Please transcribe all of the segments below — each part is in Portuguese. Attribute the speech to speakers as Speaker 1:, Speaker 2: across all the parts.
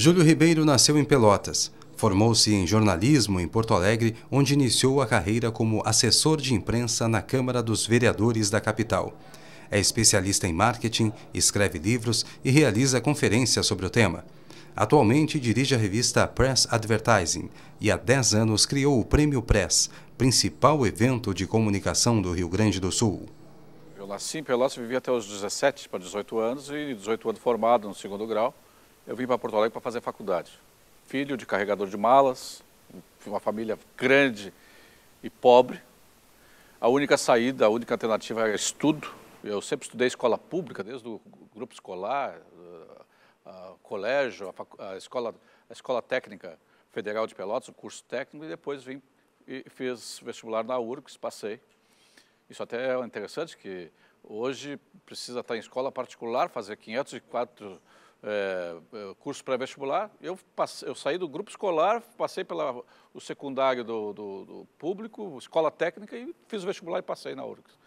Speaker 1: Júlio Ribeiro nasceu em Pelotas. Formou-se em jornalismo em Porto Alegre, onde iniciou a carreira como assessor de imprensa na Câmara dos Vereadores da capital. É especialista em marketing, escreve livros e realiza conferências sobre o tema. Atualmente dirige a revista Press Advertising e há 10 anos criou o Prêmio Press, principal evento de comunicação do Rio Grande do Sul. Eu nasci em Pelotas, vivi até os 17 para 18 anos e 18 anos formado no segundo grau eu vim para Porto Alegre para fazer faculdade. Filho de carregador de malas, uma família grande e pobre. A única saída, a única alternativa era é estudo. Eu sempre estudei escola pública, desde o grupo escolar, a, colégio, a, a, escola, a escola técnica federal de Pelotas, o curso técnico, e depois vim e fiz vestibular na URGS, passei. Isso até é interessante, que hoje precisa estar em escola particular, fazer 504 é, é, curso pré-vestibular. Eu, eu saí do grupo escolar, passei pelo secundário do, do, do, público, escola técnica, e fiz o vestibular e passei na URGS.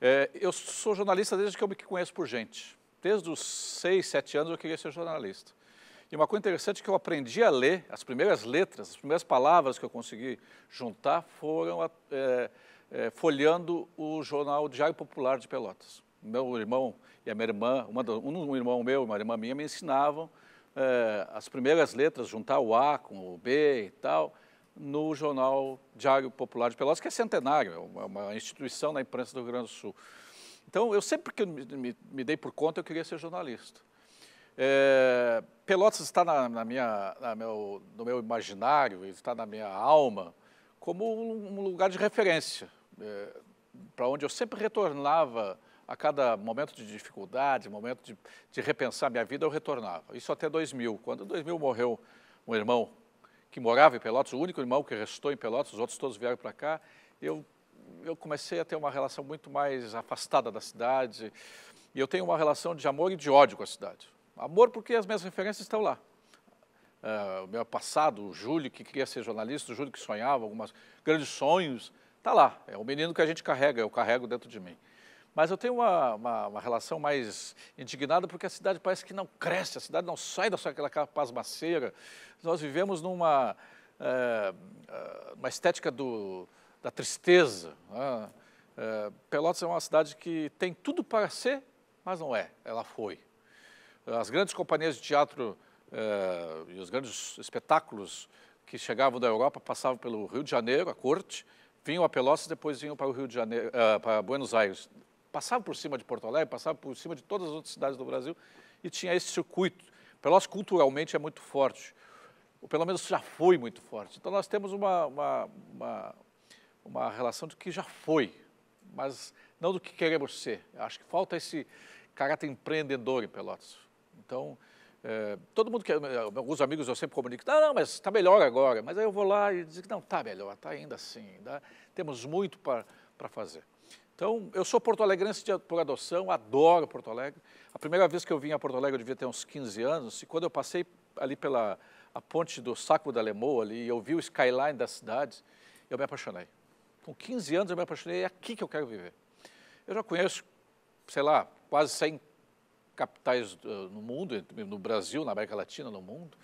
Speaker 1: É, eu sou jornalista desde que eu me conheço por gente. Desde os 6, 7 anos eu queria ser jornalista. E uma coisa interessante é que eu aprendi a ler, as primeiras letras, as primeiras palavras que eu consegui juntar foram é, é, folheando o jornal Diário Popular de Pelotas meu irmão e a minha irmã, uma, um irmão meu e uma irmã minha me ensinavam é, as primeiras letras, juntar o A com o B e tal, no jornal Diário Popular de Pelotas, que é centenário, é uma, uma instituição na imprensa do Rio Grande do Sul. Então, eu sempre que me, me, me dei por conta, eu queria ser jornalista. É, Pelotas está na, na minha, na meu, no meu imaginário, está na minha alma, como um lugar de referência, é, eh, para onde eu sempre retornava a cada momento de dificuldade, momento de, de repensar minha vida, eu retornava. Isso até 2000. Quando 2000 morreu um irmão que morava em Pelotas, o único irmão que restou em Pelotas, os outros todos vieram para cá, eu, eu comecei a ter uma relação muito mais afastada da cidade. E eu tenho uma relação de amor e de ódio com a cidade. Amor porque as minhas referências estão lá. Uh, o meu passado, o Júlio, que queria ser jornalista, o Júlio que sonhava alguns grandes sonhos, está lá. É o menino que a gente carrega, eu carrego dentro de mim. Mas eu tenho uma, uma, uma, relação mais indignada porque a cidade parece que não cresce, a cidade não sai daquela capaz Nós vivemos numa é, uma estética do, da tristeza. Né? É, Pelotas é uma cidade que tem tudo para ser, mas não é, ela foi. As grandes companhias de teatro é, e os grandes espetáculos que chegavam da Europa passavam pelo Rio de Janeiro, a corte, vinham a Pelotas, e depois vinham para o Rio de Janeiro, para Buenos Aires passava por cima de Porto Alegre, passava por cima de todas as outras cidades do Brasil e tinha esse circuito. Pelotas culturalmente é muito forte, ou pelo menos já foi muito forte. Então nós temos uma, uma, uma, uma relação do que já foi, mas não do que queremos ser. Acho que falta esse caráter empreendedor em Pelotas. Então, é, todo mundo que. Alguns amigos eu sempre comunico, não, não, mas está melhor agora. Mas aí eu vou lá e digo, não, está melhor, está ainda assim. Ainda, temos muito para fazer. Então, eu sou porto-alegrense por adoção, adoro Porto Alegre. A primeira vez que eu vim a Porto Alegre, eu devia ter uns 15 anos, e quando eu passei ali pela a ponte do Saco da Lemoa ali, e eu vi o skyline das cidades, eu me apaixonei. Com 15 anos eu me apaixonei, é aqui que eu quero viver. Eu já conheço, sei lá, quase 100 capitais eh, no mundo, no Brasil, na América Latina, no mundo.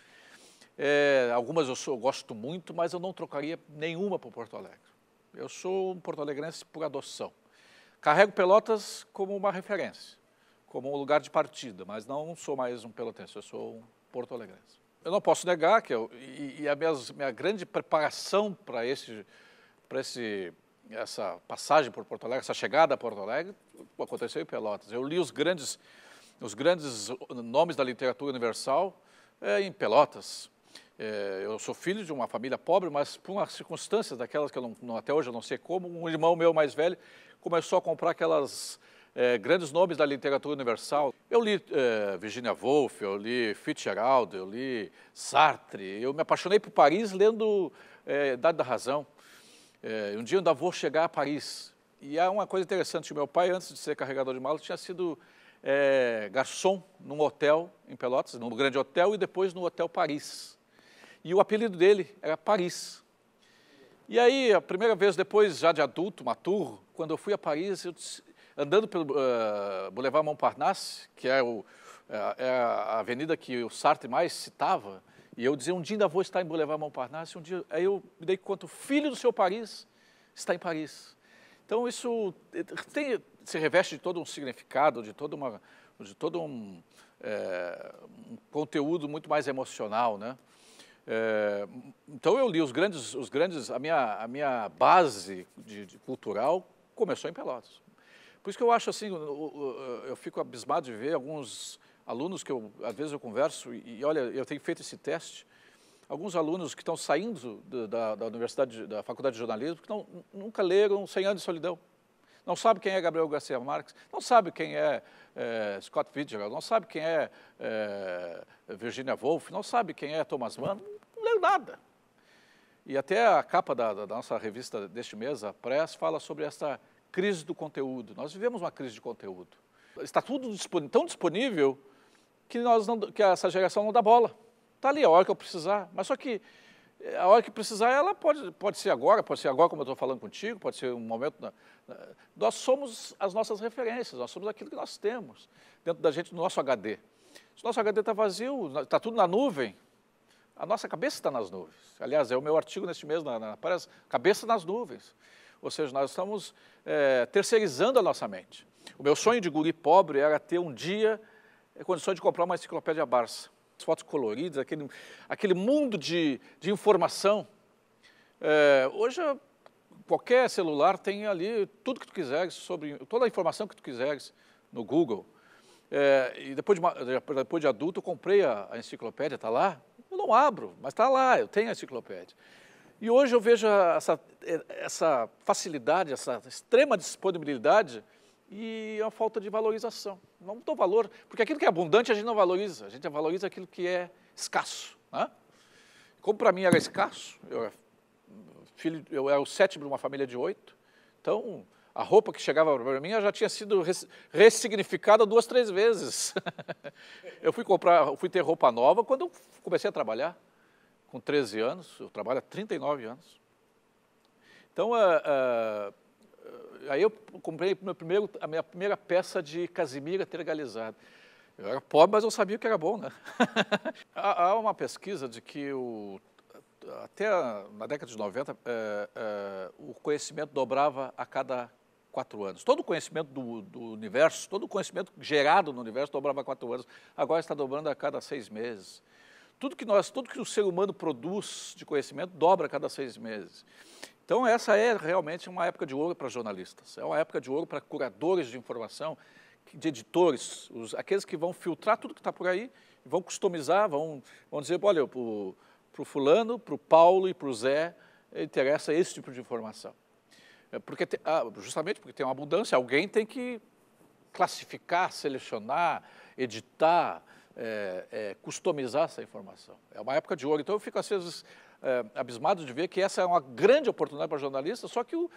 Speaker 1: É, algumas eu, sou, eu gosto muito, mas eu não trocaria nenhuma por Porto Alegre. Eu sou um porto-alegrense por adoção. Carrego Pelotas como uma referência, como um lugar de partida, mas não sou mais um pelotense, eu sou um porto-alegrense. Eu não posso negar que eu, e, e a minha, minha grande preparação para esse, esse essa passagem por Porto Alegre, essa chegada a Porto Alegre, aconteceu em Pelotas. Eu li os grandes, os grandes nomes da literatura universal é, em Pelotas. É, eu sou filho de uma família pobre, mas por umas circunstâncias daquelas que eu não, até hoje eu não sei como, um irmão meu mais velho começou a comprar aquelas é, grandes nomes da literatura universal. Eu li é, Virginia Woolf, eu li Fitzgerald, eu li Sartre. Eu me apaixonei por Paris lendo é, Idade da Razão. É, um dia eu ainda vou chegar a Paris. E há uma coisa interessante, meu pai, antes de ser carregador de malas, tinha sido é, garçom num hotel em Pelotas, num grande hotel, e depois no Hotel Paris. E o apelido dele era Paris. E aí, a primeira vez, depois já de adulto, maturo, quando eu fui a Paris, eu disse, andando pelo uh, Boulevard Montparnasse, que é, o, é, é a avenida que o Sartre mais citava, e eu dizia, um dia ainda vou estar em Boulevard Montparnasse, um dia, aí eu me dei conta, o filho do seu Paris está em Paris. Então, isso eh, tem, se reveste de todo um significado, de, toda uma, de todo um, é, um conteúdo muito mais emocional, né? É, então eu li os grandes, os grandes a, minha, a minha base de, de cultural começou em Pelotas. Por isso que eu acho assim, eu, fico abismado de ver alguns alunos que eu, às vezes eu converso e, e olha, eu tenho feito esse teste, alguns alunos que estão saindo da, da universidade, da faculdade de jornalismo, que não, nunca leram 100 anos de solidão. Não sabe quem é Gabriel Garcia Marques, não sabe quem é, é Scott Fitzgerald, não sabe quem é, é Virginia Woolf, não sabe quem é Thomas Mann, ler nada. E até a capa da, da nossa revista deste mês, a Press, fala sobre essa crise do conteúdo. Nós vivemos uma crise de conteúdo. Está tudo disponível, tão disponível que, nós não, que essa geração não dá bola. Está ali a hora que eu precisar. Mas só que eh, a hora que precisar, ela pode, pode ser agora, pode ser agora como eu estou falando contigo, pode ser um momento. Na, na, nós somos as nossas referências, nós somos aquilo que nós temos dentro da gente, no nosso HD. Se o nosso HD está vazio, está tudo na nuvem, a nossa cabeça está nas nuvens. Aliás, é o meu artigo neste mês, na, na parece, Cabeça nas Nuvens. Ou seja, nós estamos é, terceirizando a nossa mente. O meu sonho de guri pobre era ter um dia é, condições de comprar uma enciclopédia Barça. As fotos coloridas, aquele, aquele mundo de, de informação. É, hoje, qualquer celular tem ali tudo que tu quiseres, sobre, toda a informação que tu quiseres no Google. É, e depois de, uma, depois de adulto, eu comprei a, a enciclopédia, está lá, eu não abro, mas está lá, eu tenho a enciclopédia. E hoje eu vejo essa, é, essa facilidade, essa extrema disponibilidade e é a falta de valorização. Não dou valor, porque aquilo que é abundante a gente não valoriza, a gente valoriza aquilo que é escasso. Né? Como para mim era escasso, eu era, filho, eu era o sétimo de uma família de oito, então a roupa que chegava para mim já tinha sido ressignificada duas, três vezes. eu fui comprar, fui ter roupa nova quando eu comecei a trabalhar, com 13 anos, eu trabalho há 39 anos. Então, uh, uh, aí eu comprei meu primeiro, a minha primeira peça de Casimira tergalizada. Eu era pobre, mas eu sabia que era bom, né? Há uma pesquisa de que o até na década de 90, eh, eh, o conhecimento dobrava a cada quatro anos. Todo o conhecimento do, do, universo, todo o conhecimento gerado no universo dobrava quatro anos. Agora está dobrando a cada seis meses. Tudo que nós, tudo que o ser humano produz de conhecimento dobra a cada seis meses. Então essa é realmente uma época de ouro para jornalistas. É uma época de ouro para curadores de informação, de editores, os, aqueles que vão filtrar tudo que está por aí, vão customizar, vão, vão dizer, olha, para o fulano, para o Paulo e para o Zé interessa esse tipo de informação. É porque ah, justamente porque tem uma abundância, alguém tem que classificar, selecionar, editar, é, é, customizar essa informação. É uma época de ouro. Então eu fico às vezes é, abismado de ver que essa é uma grande oportunidade para jornalistas, só que o,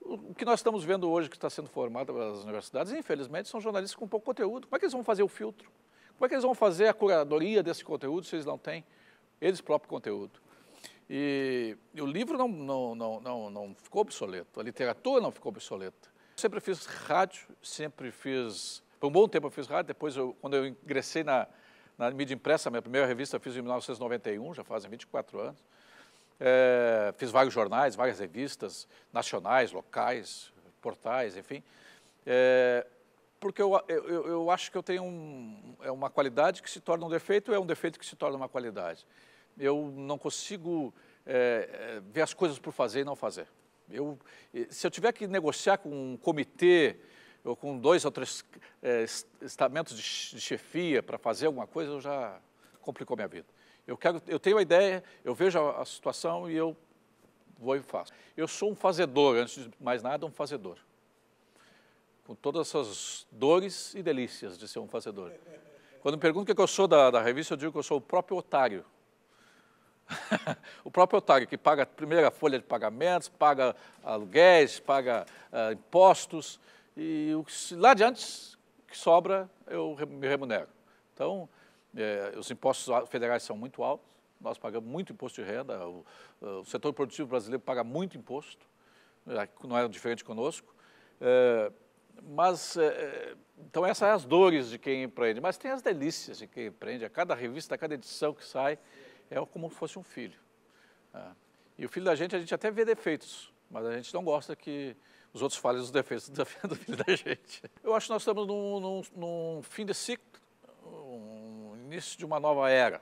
Speaker 1: o que nós estamos vendo hoje que está sendo formado pelas universidades, infelizmente, são jornalistas com pouco conteúdo. Como é que eles vão fazer o filtro? Como é que eles vão fazer a curadoria desse conteúdo se eles não têm eles próprio conteúdo? E, e o livro não, não, não, não, não ficou obsoleto, a literatura não ficou obsoleta. Sempre fiz rádio, sempre fiz. Por um bom tempo eu fiz rádio, depois, eu, quando eu ingressei na, na mídia impressa, minha primeira revista eu fiz em 1991, já fazem 24 anos. É, fiz vários jornais, várias revistas nacionais, locais, portais, enfim. É, porque eu, eu, eu acho que eu tenho um, é uma qualidade que se torna um defeito, é um defeito que se torna uma qualidade eu não consigo é, é, ver as coisas por fazer e não fazer. Eu, se eu tiver que negociar com um comitê ou com dois ou três é, estamentos de chefia para fazer alguma coisa, eu já complicou minha vida. Eu, quero, eu tenho a ideia, eu vejo a, situação e eu vou e faço. Eu sou um fazedor, antes de mais nada, um fazedor. Com todas essas dores e delícias de ser um fazedor. Quando me perguntam o que é eu sou da, da revista, eu digo que eu sou o próprio otário. o próprio otário que paga a primeira folha de pagamentos, paga aluguéis, paga uh, impostos, e o que, lá adiante que sobra eu me remunero. Então, eh, os impostos federais são muito altos, nós pagamos muito imposto de renda, o, eh, o setor produtivo brasileiro paga muito imposto, não era é diferente conosco. mas, então, essas são as dores de quem empreende, mas tem as delícias de quem empreende. A cada revista, a cada edição que sai, é como se fosse um filho. É. e o filho da gente, a gente até vê defeitos, mas a gente não gosta que os outros falem os defeitos do filho da gente. Eu acho que nós estamos num, num, num fim de ciclo, um início de uma nova era.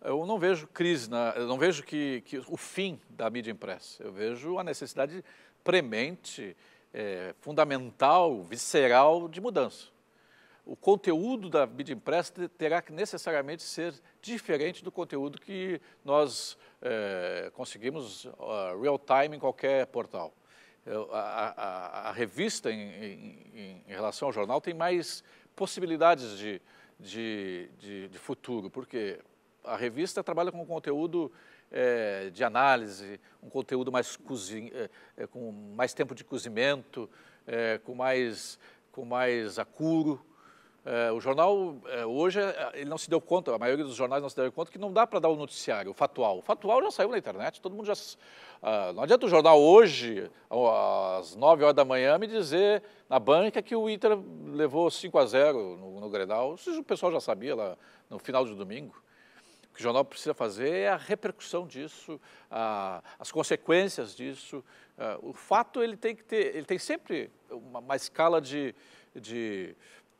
Speaker 1: Eu não vejo crise, na, eu não vejo que, que o fim da mídia impressa. Eu vejo a necessidade premente, é, fundamental, visceral de mudança o conteúdo da mídia impressa terá que necessariamente ser diferente do conteúdo que nós é, conseguimos uh, real-time em qualquer portal. A, a, a revista, em, em, em, relação ao jornal, tem mais possibilidades de, de, de, de futuro, porque a revista trabalha com conteúdo é, de análise, um conteúdo mais cozin... É, eh, com mais tempo de cozimento, com mais com mais acuro. É, o jornal, é, hoje, é, ele não se deu conta, a maioria dos jornais não se deu conta que não dá para dar o um noticiário o fatual. O fatual já saiu na internet, todo mundo já. Ah, não adianta o jornal hoje, às 9 horas da manhã, me dizer na banca que o Inter levou 5 a 0 no, no Grenal. Isso o pessoal já sabia lá no final de domingo. O que o jornal precisa fazer é a repercussão disso, a, as consequências disso. o fato ele tem que ter, ele tem sempre uma, uma escala de, de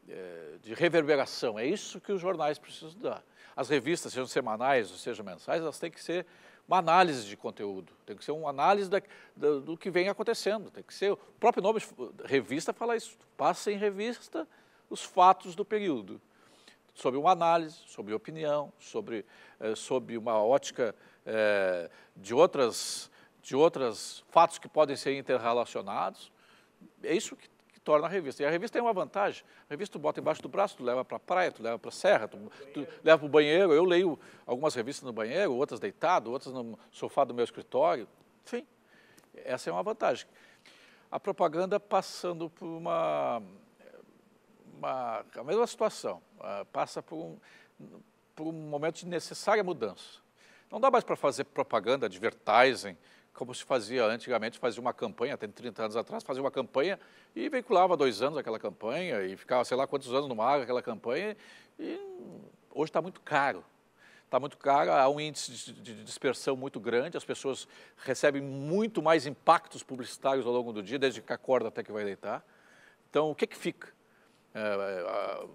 Speaker 1: é, de reverberação. É isso que os jornais precisam dar. As revistas, sejam semanais ou sejam mensais, elas têm que ser uma análise de conteúdo, tem que ser uma análise da, da, do que vem acontecendo, tem que ser o próprio nome revista fala isso, passa em revista os fatos do período, sobre uma análise, sobre opinião, sobre, é, sobre uma ótica é, de outras de outros fatos que podem ser interrelacionados. É isso que torna a revista. E a revista tem uma vantagem. A revista tu bota embaixo do braço, tu leva para a praia, tu leva para a serra, tu, tu leva para o banheiro. Eu leio algumas revistas no banheiro, outras deitado, outras no sofá do meu escritório. Enfim, essa é uma vantagem. A propaganda passando por uma... uma a mesma situação. Ah, passa por um, por um momento de necessária mudança. Não dá mais para fazer propaganda, advertising, como se fazia antigamente, fazia uma campanha, até 30 anos atrás, fazia uma campanha e veiculava dois anos aquela campanha e ficava sei lá quantos anos no ar aquela campanha. E hoje está muito caro. Está muito caro, há um índice de dispersão muito grande, as pessoas recebem muito mais impactos publicitários ao longo do dia, desde que acorda até que vai deitar. Então, o que é que fica? É, é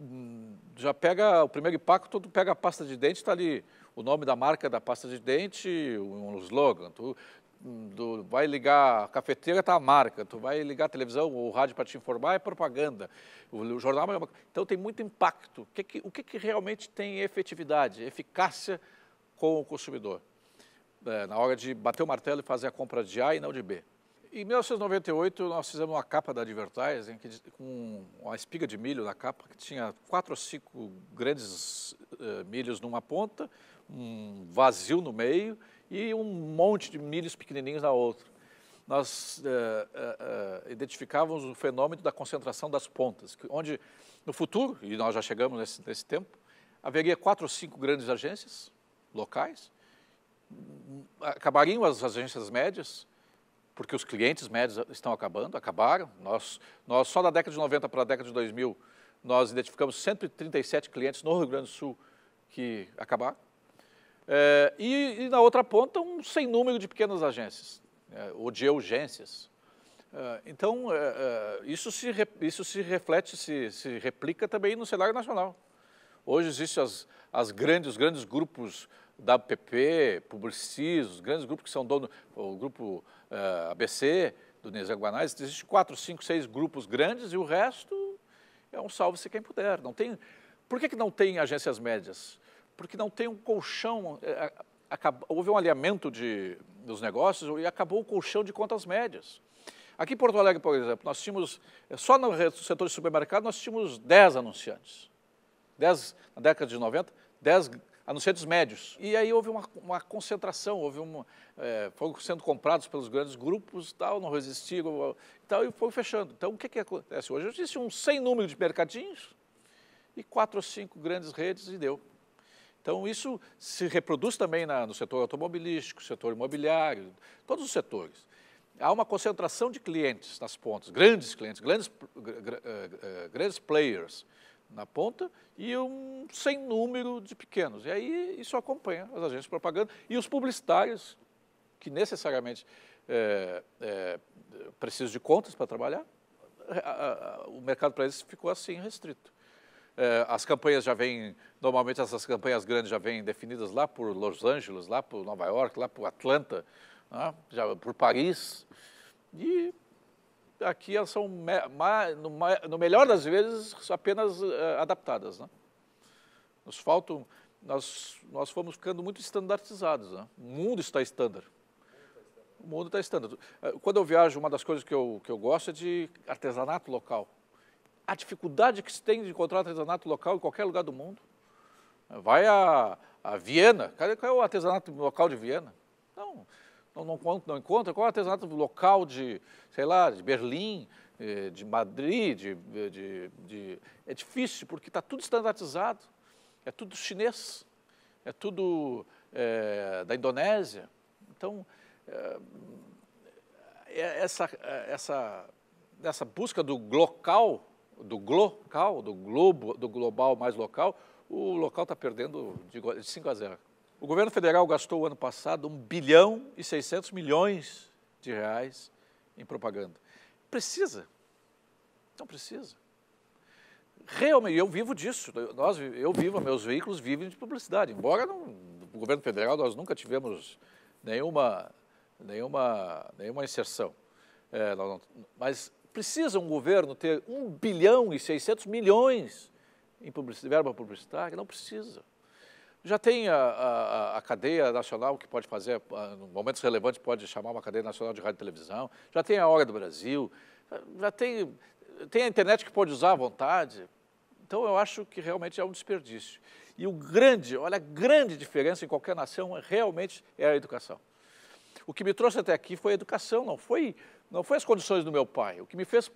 Speaker 1: hum, já pega o primeiro impacto, pega a pasta de dente, está ali o nome da marca da pasta de dente, um slogan. Tu, vai ligar a cafeteira, está a marca. Tu vai ligar a televisão ou o rádio para te informar, é propaganda. O, o jornal é uma... Então tem muito impacto. O que, que, o que, que realmente tem efetividade, eficácia com o consumidor? É, na hora de bater o martelo e fazer a compra de A e não de B. Em 1998, nós fizemos uma capa da Advertising que, com uma espiga de milho na capa, que tinha quatro ou cinco grandes uh, milhos numa ponta, um vazio no meio e um monte de milhos pequenininhos na outra. Nós uh, uh, identificávamos o fenômeno da concentração das pontas, onde no futuro, e nós já chegamos nesse, nesse tempo, haveria quatro ou cinco grandes agências locais, hum, hum, acabariam as agências médias, porque os clientes médios estão acabando, acabaram. Nós, nós só da década de 90 para a década de 2000, nós identificamos 137 clientes no Rio Grande do Sul que acabaram. É, e, e, na outra ponta, um sem número de pequenas agências, é, ou de urgências. É, então, é, é, isso, se, isso se reflete, se, se replica também no cenário nacional. Hoje existem as, as grandes, os grandes grupos WPP, Publicis, os grandes grupos que são dono, o grupo uh, eh, ABC, do Guanais, existem quatro, cinco, seis grupos grandes e o resto é um salve-se quem puder. Não tem, por que, que não tem agências médias? Porque não tem um colchão, é, houve um alinhamento de, dos negócios e acabou o colchão de contas médias. Aqui em Porto Alegre, por exemplo, nós tínhamos, eh, só no setor de supermercado, nós tínhamos 10 anunciantes. Dez na década de 90, 10 a não ser dos médios. E aí houve uma, uma concentração, houve uma, é, foram sendo comprados pelos grandes grupos, tal, não resistiram e tal, e foi fechando. Então, o que, que acontece hoje? eu existe um sem número de mercadinhos e quatro ou cinco grandes redes e deu. Então, isso se reproduz também na, no setor automobilístico, setor imobiliário, todos os setores. Há uma concentração de clientes nas pontas, grandes clientes, grandes, eh, eh, grandes players, na ponta e um sem número de pequenos. E aí isso acompanha as agências de propaganda e os publicitários, que necessariamente é, é, precisam de contas para trabalhar, a, a, o mercado para eles ficou assim restrito. É, as campanhas já vêm, normalmente essas campanhas grandes já vêm definidas lá por Los Angeles, lá por Nova York, lá por Atlanta, né? já por Paris. E aqui elas são, no melhor das vezes, apenas eh, adaptadas. Né? Nos faltam, nós, nós fomos ficando muito estandartizados. Né? O mundo está estándar. O mundo está estándar. Eh, quando eu viajo, uma das coisas que eu, que eu gosto é de artesanato local. A dificuldade que se tem de encontrar artesanato local em qualquer lugar do mundo. Vai a, a Viena. qual é o artesanato local de Viena? Não não, não, não encontra? Qual é o artesanato local de, sei lá, de Berlim, eh, de Madrid? De, de, de... É difícil, porque está tudo estandartizado. É tudo chinês, é tudo é, da Indonésia. Então, eh, é, essa, essa, essa busca do local, do global do globo, do global mais local, o local está perdendo de 5 a 0. O governo federal gastou ano passado 1 bilhão e 600 milhões de reais em propaganda. Precisa. Não precisa. Realmente, eu vivo disso. Nós, eu vivo, meus veículos vivem de publicidade. Embora não, no governo federal nós nunca tivemos nenhuma, nenhuma, nenhuma inserção. É, não, mas precisa um governo ter 1 bilhão e 600 milhões em publicidade, verba publicitária? Não precisa. Já tem a, a, a, cadeia nacional que pode fazer, ah, em momentos relevantes, pode chamar uma cadeia nacional de rádio e televisão. Já tem a Hora do Brasil. Ah, já tem, tem a internet que pode usar à vontade. Então, eu acho que realmente é um desperdício. E o grande, olha, a grande diferença em qualquer nação é realmente é a educação. O que me trouxe até aqui foi a educação, não foi, não foi as condições do meu pai. O que me fez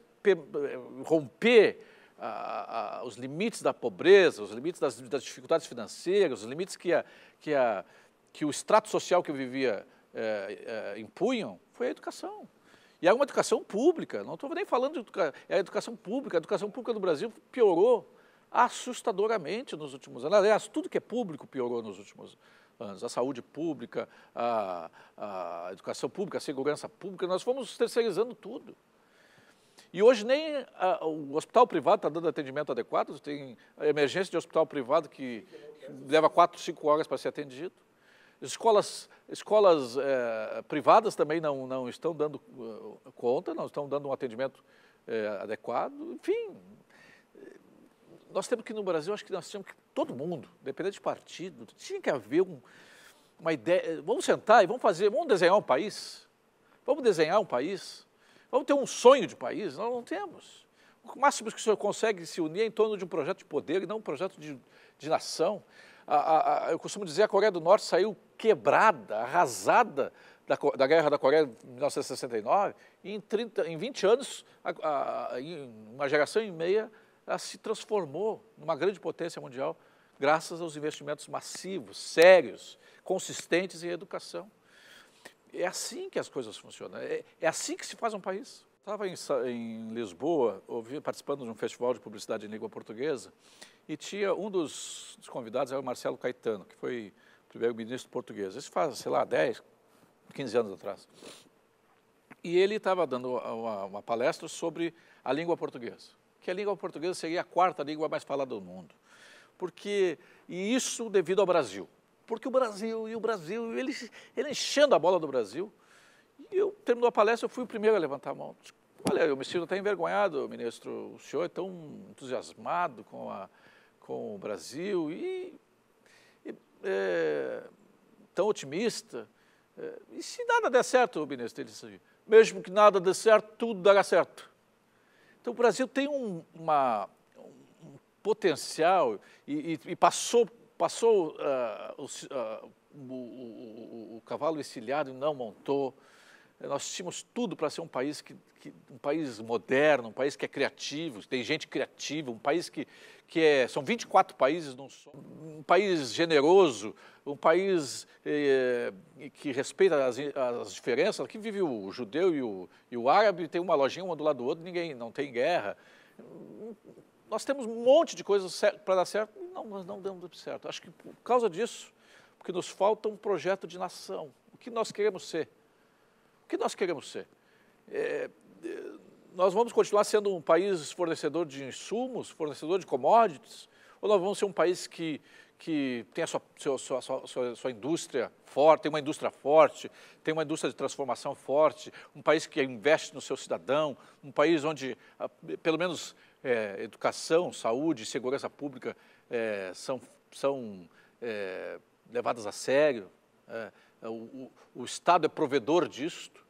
Speaker 1: romper a, a, os limites da pobreza, os limites das, das dificuldades financeiras, os limites que, a, que, que o extrato social que eu vivia é, é, impunham, foi a educação. E é uma educação pública, não estou nem falando de educação, é educação pública. A educação pública do Brasil piorou assustadoramente nos últimos anos. Aliás, tudo que é público piorou nos últimos anos. A saúde pública, a, a educação pública, a segurança pública, nós fomos terceirizando tudo. E hoje nem a, ah, o hospital privado está dando atendimento adequado, tem emergência de hospital privado que leva quatro, cinco horas para ser atendido. Escolas, escolas é, privadas também não, não estão dando ah, conta, não estão dando um atendimento é, adequado. Enfim, nós temos que no Brasil, acho que nós temos que, todo mundo, dependendo de partido, tinha que haver um, uma ideia. Vamos sentar e vamos fazer, vamos desenhar um país. Vamos desenhar um país Vamos ter um sonho de país? Nós não temos. O máximo que o senhor consegue se unir é em torno de um projeto de poder e não um projeto de, de nação. A, a, a, eu costumo dizer que a Coreia do Norte saiu quebrada, arrasada da, da Guerra da Coreia de 1969 e em, 30, em 20 anos, uma geração e meia se transformou numa grande potência mundial graças aos investimentos massivos, sérios, consistentes em educação. É assim que as coisas funcionam, é, é assim que se faz um país. Estava em, em, Lisboa, ouvi, participando de um festival de publicidade em língua portuguesa, e tinha um dos, dos convidados, era o Marcelo Caetano, que foi primeiro-ministro português. Isso faz, sei lá, 10, 15 anos atrás. E ele estava dando uma, uma, palestra sobre a língua portuguesa, que a língua portuguesa seria a quarta língua mais falada do mundo. Porque, e isso devido ao Brasil porque o Brasil e o Brasil, ele, ele enchendo a bola do Brasil. E eu terminou a palestra, eu fui o primeiro a levantar a mão. Olha, eu me sinto até envergonhado, ministro. O senhor é tão entusiasmado com, a, com o Brasil e, e é, tão otimista. É, e se nada der certo, ministro, ele disse, assim, mesmo que nada dê certo, tudo dará certo. Então o Brasil tem um, uma, um potencial e, e, e passou Passou uh, o, uh, o, o, o, cavalo encilhado e não montou. Nós tínhamos tudo para ser um país, que, que, um país moderno, um país que é criativo, tem gente criativa, um país que, que é. São 24 países num só. Um país generoso, um país eh, que respeita as, as diferenças. Aqui vive o judeu e o, e o árabe, tem uma lojinha um do lado do outro, ninguém não tem guerra nós temos um monte de coisas para dar certo não, nós não damos certo. Acho que por causa disso, porque nos falta um projeto de nação. O que nós queremos ser? O que nós queremos ser? É, é nós vamos continuar sendo um país fornecedor de insumos, fornecedor de commodities, ou nós vamos ser um país que, que tem a sua, sua, sua, sua, sua indústria forte, tem uma indústria forte, tem uma indústria de transformação forte, um país que investe no seu cidadão, um país onde, ah, pelo menos é, educação, saúde, segurança pública é, são, são é, levadas a sério, né? o, o, o, Estado é provedor disto.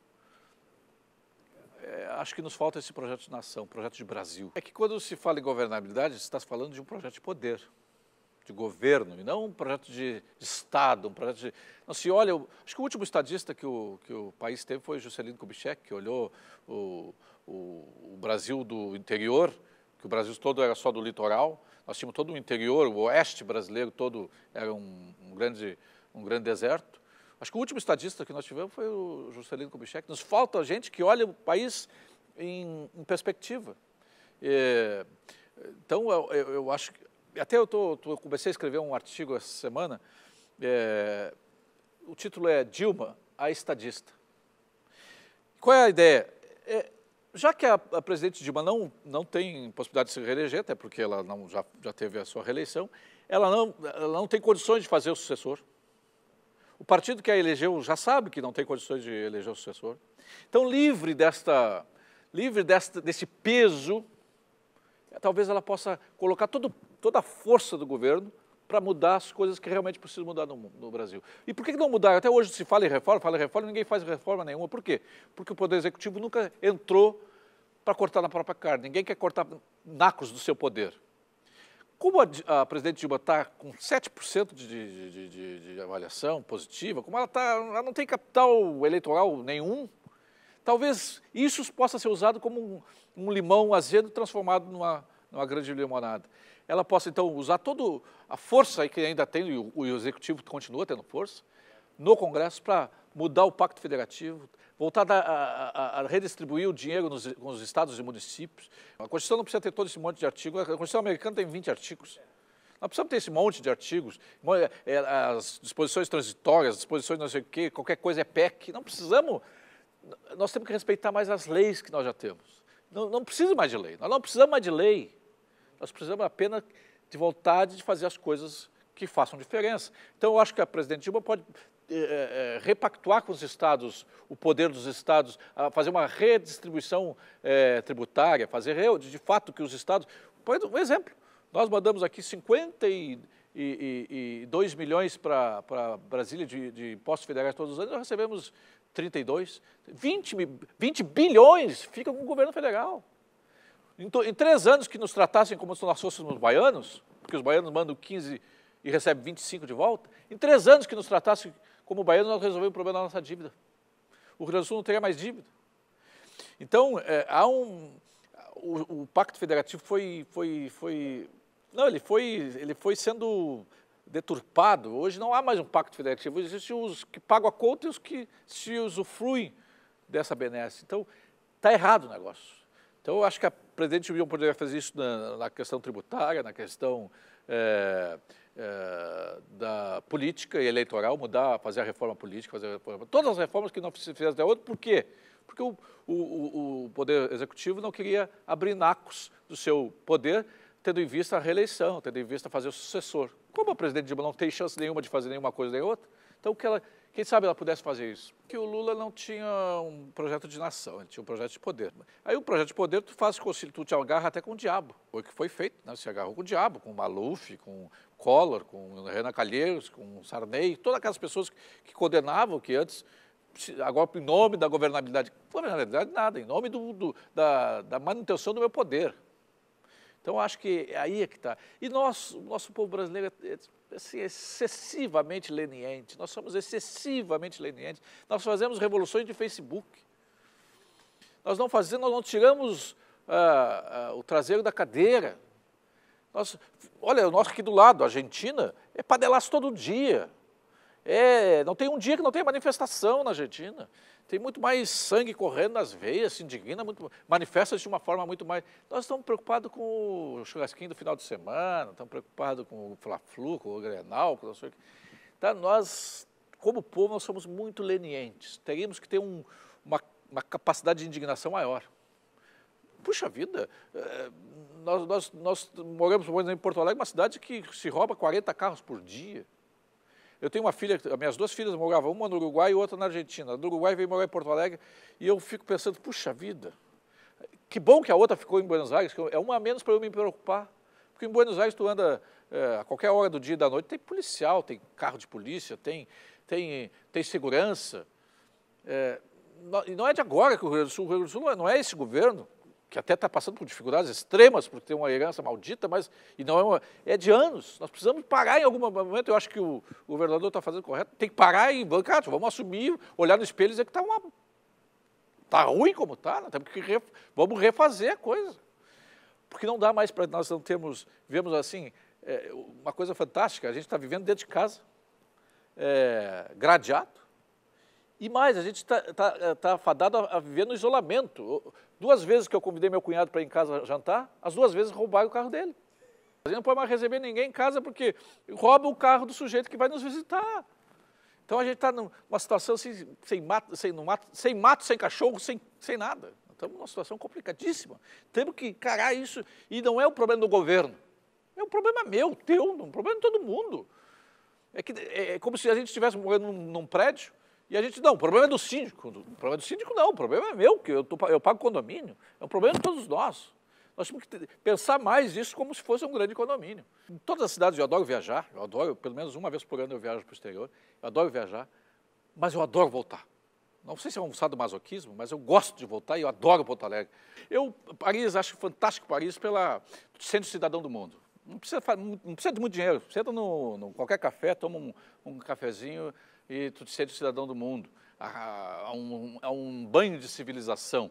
Speaker 1: É, acho que nos falta esse projeto de nação, projeto de Brasil. É que quando se fala em governabilidade, se está falando de um projeto de poder, de governo, e não um projeto de Estado, um projeto de... Não se olha... Acho que o último estadista que o, que o país teve foi Juscelino Kubitschek, que olhou o, o, o Brasil do interior que o Brasil todo era só do litoral, nós tínhamos todo o interior, o oeste brasileiro todo era um, um grande, um grande deserto. Acho que o último estadista que nós tivemos foi o Juscelino Kubitschek. Nos falta gente que olha o país em, em perspectiva. E, é, então, eu, eu, acho que... Até eu, tô, eu comecei a escrever um artigo essa semana, é, o título é Dilma, a estadista. Qual é a ideia? É, já que a, a presidente Dilma não, não tem possibilidade de se reeleger, até porque ela não, já, já teve a sua reeleição, ela não, ela não tem condições de fazer o sucessor. O partido que a elegeu já sabe que não tem condições de eleger o sucessor. Então, livre desta, livre desta, desse peso, talvez ela possa colocar todo, toda a força do governo para mudar as coisas que realmente precisam mudar no, no Brasil. E por que não mudar? Até hoje se fala em reforma, fala em reforma, ninguém faz reforma nenhuma. Por quê? Porque o Poder Executivo nunca entrou para cortar na própria carne. Ninguém quer cortar nacos do seu poder. Como a, a presidente Dilma está com 7% de, de, de, de avaliação positiva, como ela, tá, ela não tem capital eleitoral nenhum, talvez isso possa ser usado como um, um limão azedo transformado numa, numa grande limonada ela possa então usar toda a força que ainda tem, e o, executivo continua tendo força, no Congresso para mudar o Pacto Federativo, voltar a, a, a redistribuir o dinheiro nos, os estados e municípios. A Constituição não precisa ter todo esse monte de artigos, a Constituição americana tem 20 artigos. Nós precisamos ter esse monte de artigos, é, é, as disposições transitórias, disposições não sei o quê, qualquer coisa é PEC. Não precisamos, nós temos que respeitar mais as leis que nós já temos. Não, não precisa mais de lei, nós não precisamos mais de lei. Nós precisamos apenas de vontade de fazer as coisas que façam diferença. Então, eu acho que a presidente Dilma pode é, é, repactuar com os estados o poder dos estados, fazer uma redistribuição é, tributária, fazer de fato que os estados. Um exemplo, nós mandamos aqui 52 milhões para Brasília de, de impostos federais todos os anos, nós recebemos 32, 20, 20 bilhões fica com o governo federal. Então, em, três anos que nos tratassem como se nós fôssemos baianos, porque os baianos mandam 15 e recebem 25 de volta, em três anos que nos tratassem como baianos, nós resolvemos o problema da nossa dívida. O Rio Grande do Sul não teria mais dívida. Então, é, há um. O, o, Pacto Federativo foi, foi, foi. Não, ele foi, ele foi sendo deturpado. Hoje não há mais um Pacto Federativo. Existem os que pagam a conta e os que se usufruem dessa benesse. Então, está errado o negócio. Então, eu acho que a presidente Dilma poderia fazer isso na, na questão tributária, na questão é, é, da política e eleitoral, mudar, fazer a reforma política, fazer a reforma, todas as reformas que não se fez até outro. por quê? Porque o, o, o Poder Executivo não queria abrir nacos do seu poder, tendo em vista a reeleição, tendo em vista fazer o sucessor. Como a presidente Dilma não tem chance nenhuma de fazer nenhuma coisa nem outra, então o que ela quem sabe ela pudesse fazer isso? Que o Lula não tinha um projeto de nação, ele tinha um projeto de poder. Aí o projeto de poder tu faz concílio, tu te agarra até com o diabo. Foi o que foi feito, né? Se agarrou com o diabo, com o Maluf, com o Collor, com o Renan Calheiros, com o Sarney, todas aquelas pessoas que condenavam, que antes agora em nome da governabilidade, governabilidade nada, em nome do, do, da, da manutenção do meu poder. Então, acho que aí é que está. E nós, o nosso povo brasileiro é, é assim, é excessivamente leniente, nós somos excessivamente lenientes, nós fazemos revoluções de Facebook. Nós não fazemos, nós não tiramos ah, ah, o traseiro da cadeira. Nós, olha, o nosso aqui do lado, a Argentina, é padelaço todo dia. É, não tem um dia que não tem manifestação na Argentina tem muito mais sangue correndo nas veias, se indigna, manifesta-se de uma forma muito mais. Nós estamos preocupados com o churrasquinho do final de semana, estamos preocupados com o Fla-Flu, com o Grenal, com não sei o que. Tá, nós, como povo, nós somos muito lenientes. Teríamos que ter um, uma, uma, capacidade de indignação maior. Puxa vida, eh, nós, nós, nós moramos, por exemplo, em Porto Alegre, uma cidade que se rouba 40 carros por dia. Eu tenho uma filha, minhas duas filhas moravam, uma no Uruguai e outra na Argentina. Do Uruguai veio morar em Porto Alegre e eu fico pensando, puxa vida, que bom que a outra ficou em Buenos Aires, que é uma a menos para eu me preocupar. Porque em Buenos Aires tu anda é, a qualquer hora do dia e da noite, tem policial, tem carro de polícia, tem, tem, tem segurança. É, não, e não é de agora que o Rio Grande do Sul, o Rio Grande do Sul não é, não é esse governo que até está passando por dificuldades extremas, porque tem uma herança maldita, mas e não é, uma, é de anos. Nós precisamos parar em algum momento. Eu acho que o, o governador está fazendo correto. Tem que parar e bancar, vamos assumir, olhar no espelho e dizer que está uma. Está ruim como está, né? temos que ref, vamos refazer a coisa. Porque não dá mais para nós não termos, vemos assim, é, uma coisa fantástica, a gente está vivendo dentro de casa, é, gradeado, e mais, a gente está tá, tá, eh, tá fadado a, a, viver no isolamento. Duas vezes que eu convidei meu cunhado para ir em casa jantar, as duas vezes roubaram o carro dele. A gente não pode mais receber ninguém em casa porque rouba o carro do sujeito que vai nos visitar. Então a gente está numa situação sem, assim, sem, mato, sem, mato, sem mato, sem cachorro, sem, sem nada. Estamos numa situação complicadíssima. Temos que encarar isso. E não é um problema do governo. É um problema meu, teu, é um problema de todo mundo. É, que, é, é como se a gente estivesse morando num, num prédio e a gente, não, o problema é do síndico. O problema é do síndico não, o problema é meu, que eu, tô, eu pago condomínio. É um problema de todos nós. Nós temos que pensar mais isso como se fosse um grande condomínio. Em todas as cidades eu adoro viajar, eu adoro, pelo menos uma vez por ano eu viajo para o exterior, eu adoro viajar, mas eu adoro voltar. Não sei se é um masoquismo, mas eu gosto de voltar e eu adoro Porto Alegre. Eu, Paris, acho fantástico Paris pela sendo cidadão do mundo. Não precisa, não precisa de muito dinheiro. Senta no, no qualquer café, toma um, um cafezinho, e tu seja cidadão do mundo, a, a, um, a um banho de civilização.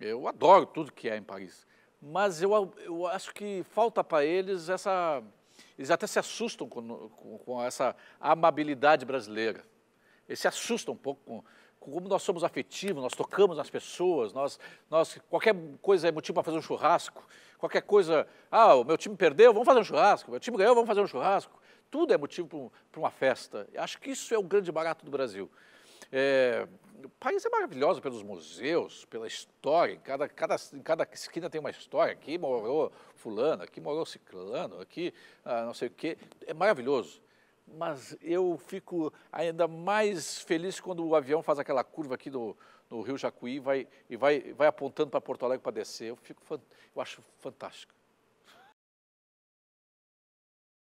Speaker 1: Eu adoro tudo que é em Paris, mas eu, eu acho que falta para eles essa. Eles até se assustam com, com, com, essa amabilidade brasileira. Eles se assustam um pouco com, com, como nós somos afetivos, nós tocamos nas pessoas, nós, nós qualquer coisa é motivo para fazer um churrasco, qualquer coisa, ah, o meu time perdeu, vamos fazer um churrasco, meu time ganhou, vamos fazer um churrasco tudo é motivo para uma festa. Acho que isso é o grande barato do Brasil. É, o país é maravilhoso pelos museus, pela história. Em cada, cada, em cada esquina tem uma história. Aqui morou fulano, aqui morou ciclano, aqui ah, não sei o quê. É maravilhoso. Mas eu fico ainda mais feliz quando o avião faz aquela curva aqui no, no Rio Jacuí vai, e vai, vai apontando para Porto Alegre para descer. Eu, fico, eu acho fantástico.